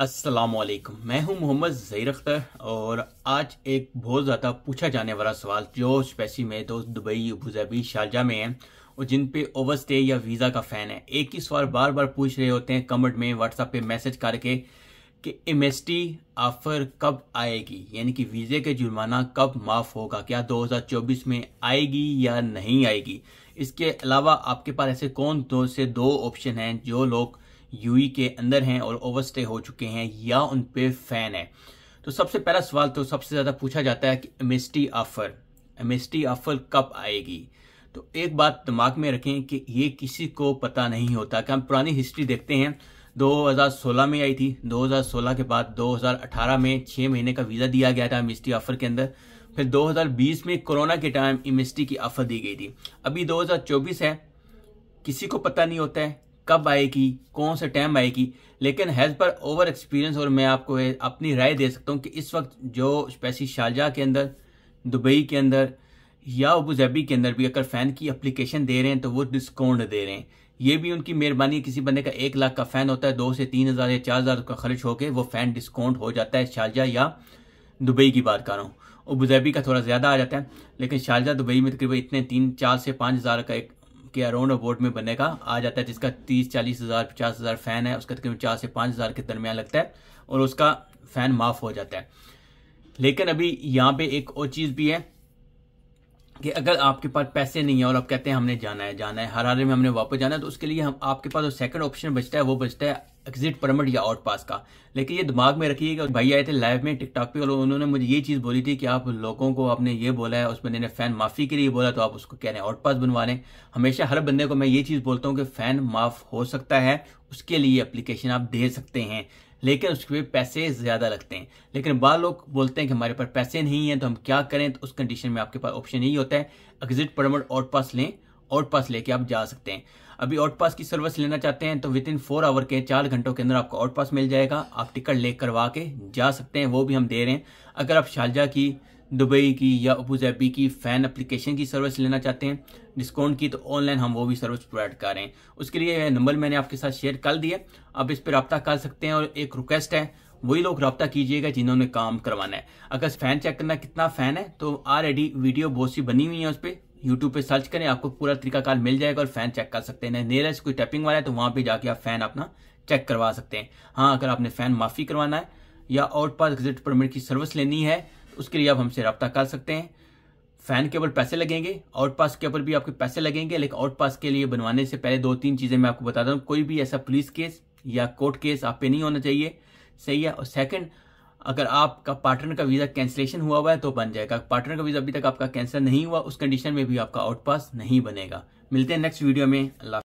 असलकम मैं हूं मोहम्मद ज़ैर अख्तर और आज एक बहुत ज़्यादा पूछा जाने वाला सवाल जो स्पेसी में तो दुबई अबूधाबी शारजा में है और जिन पे ओवर स्टे या वीज़ा का फ़ैन है एक ही सवाल बार बार पूछ रहे होते हैं कमेंट में व्हाट्सएप पे मैसेज करके कि एम ऑफ़र कब आएगी यानी कि वीज़े के जुर्माना कब माफ़ होगा क्या 2024 में आएगी या नहीं आएगी इसके अलावा आपके पास ऐसे कौन दो से दो ऑप्शन हैं जो लोग यूई के अंदर हैं और ओवरस्टे हो चुके हैं या उन पे फैन है तो सबसे पहला सवाल तो सबसे ज़्यादा पूछा जाता है कि एमिस्टी ऑफर एमिस्टी ऑफर कब आएगी तो एक बात दिमाग में रखें कि ये किसी को पता नहीं होता कि हम पुरानी हिस्ट्री देखते हैं 2016 में आई थी 2016 के बाद 2018 में छः महीने का वीज़ा दिया गया था एमिस्टी ऑफर के अंदर फिर 2020 में कोरोना के टाइम एमिस्टी की ऑफर दी गई थी अभी 2024 है किसी को पता नहीं होता है कब आएगी कौन से टाइम आएगी लेकिन हैज़ पर ओवर एक्सपीरियंस और मैं आपको अपनी राय दे सकता हूँ कि इस वक्त जो स्पेसी शारजा के अंदर दुबई के अंदर या अबूजैबी के अंदर भी अगर फ़ैन की अप्लीकेशन दे रहे हैं तो वो डिस्काउंट दे रहे हैं ये भी उनकी मेहरबानी किसी बंदे का एक लाख का फ़ैन होता है दो से तीन हज़ार या चार हज़ार का खर्च होकर वो फ़ैन डिस्काउंट हो जाता है शारजा या दुबई की बात कर रहा हूँ अबूजैबी का थोड़ा ज़्यादा आ जाता है लेकिन शारजा दुबई में तकरीबन इतने तीन चार से पाँच हज़ार का एक के अराउंड अवार्ड में बनेगा आ जाता है जिसका तीस चालीस हज़ार पचास हज़ार फ़ैन है उसका तकरीबन चार से पाँच हज़ार के दरमियान लगता है और उसका फ़ैन माफ़ हो जाता है लेकिन अभी यहाँ पे एक और चीज़ भी है कि अगर आपके पास पैसे नहीं है और आप कहते हैं हमने जाना है जाना है हर हाल में हमने वापस जाना है तो उसके लिए हम आपके पास जो सेकंड ऑप्शन बचता है वो बचता है एग्जिट परमिट या आउट पास का लेकिन ये दिमाग में रखिएगा भाई आए थे लाइव में टिकटॉक पे और उन्होंने मुझे ये चीज़ बोली थी कि आप लोगों को आपने ये बोला है उसमें मैंने फ़ैन माफ़ी के लिए बोला तो आप उसको कह रहे हैं आउट पास बनवा लें हमेशा हर बंदे को मैं ये चीज़ बोलता हूँ कि फ़ैन माफ़ हो सकता है उसके लिए अप्लीकेशन आप दे सकते हैं लेकिन उसके पैसे ज़्यादा लगते हैं लेकिन बाद लोग बोलते हैं कि हमारे पास पैसे नहीं हैं तो हम क्या करें तो उस कंडीशन में आपके पास ऑप्शन यही होता है एग्जिट परमिट आउट पास लें आउट पास लेके आप जा सकते हैं अभी आउट पास की सर्विस लेना चाहते हैं तो विद इन फोर आवर के चार घंटों के अंदर आपको आउट पास मिल जाएगा आप टिकट ले करवा के जा सकते हैं वो भी हम दे रहे हैं अगर आप शारजा की दुबई की या अबूजैबी की फ़ैन अप्लीकेशन की सर्विस लेना चाहते हैं डिस्काउंट की तो ऑनलाइन हम वो भी सर्विस प्रोवाइड कर रहे हैं उसके लिए नंबर मैंने आपके साथ शेयर कर दिया आप इस पर रबता कर सकते हैं और एक रिक्वेस्ट है वही लोग रबता कीजिएगा जिन्होंने काम करवाना है अगर फैन चेक करना कितना फ़ैन है तो ऑलरेडी वीडियो बहुत सी बनी हुई है उस पर यूट्यूब पे सर्च करें आपको पूरा तरीकाकार मिल जाएगा और फैन चेक कर सकते हैं नियरेस्ट कोई टैपिंग वाला है तो वहां पे जाके आप फैन अपना चेक करवा सकते हैं हाँ अगर आपने फैन माफी करवाना है या आउट पास गजट परमिट की सर्विस लेनी है तो उसके लिए आप हमसे रब्ता कर सकते हैं फैन के ऊपर पैसे लगेंगे आउट पास के ऊपर भी आपके पैसे लगेंगे लेकिन आउट पास के लिए बनवाने से पहले दो तीन चीजें मैं आपको बताता हूँ कोई भी ऐसा पुलिस केस या कोर्ट केस आप पे नहीं होना चाहिए सही है और सेकंड अगर आपका पार्टनर का वीज़ा कैंसिलेशन हुआ हुआ है तो बन जाएगा पार्टनर का वीज़ा अभी तक आपका कैंसिल नहीं हुआ उस कंडीशन में भी आपका आउट पास नहीं बनेगा मिलते हैं नेक्स्ट वीडियो में अल्लाह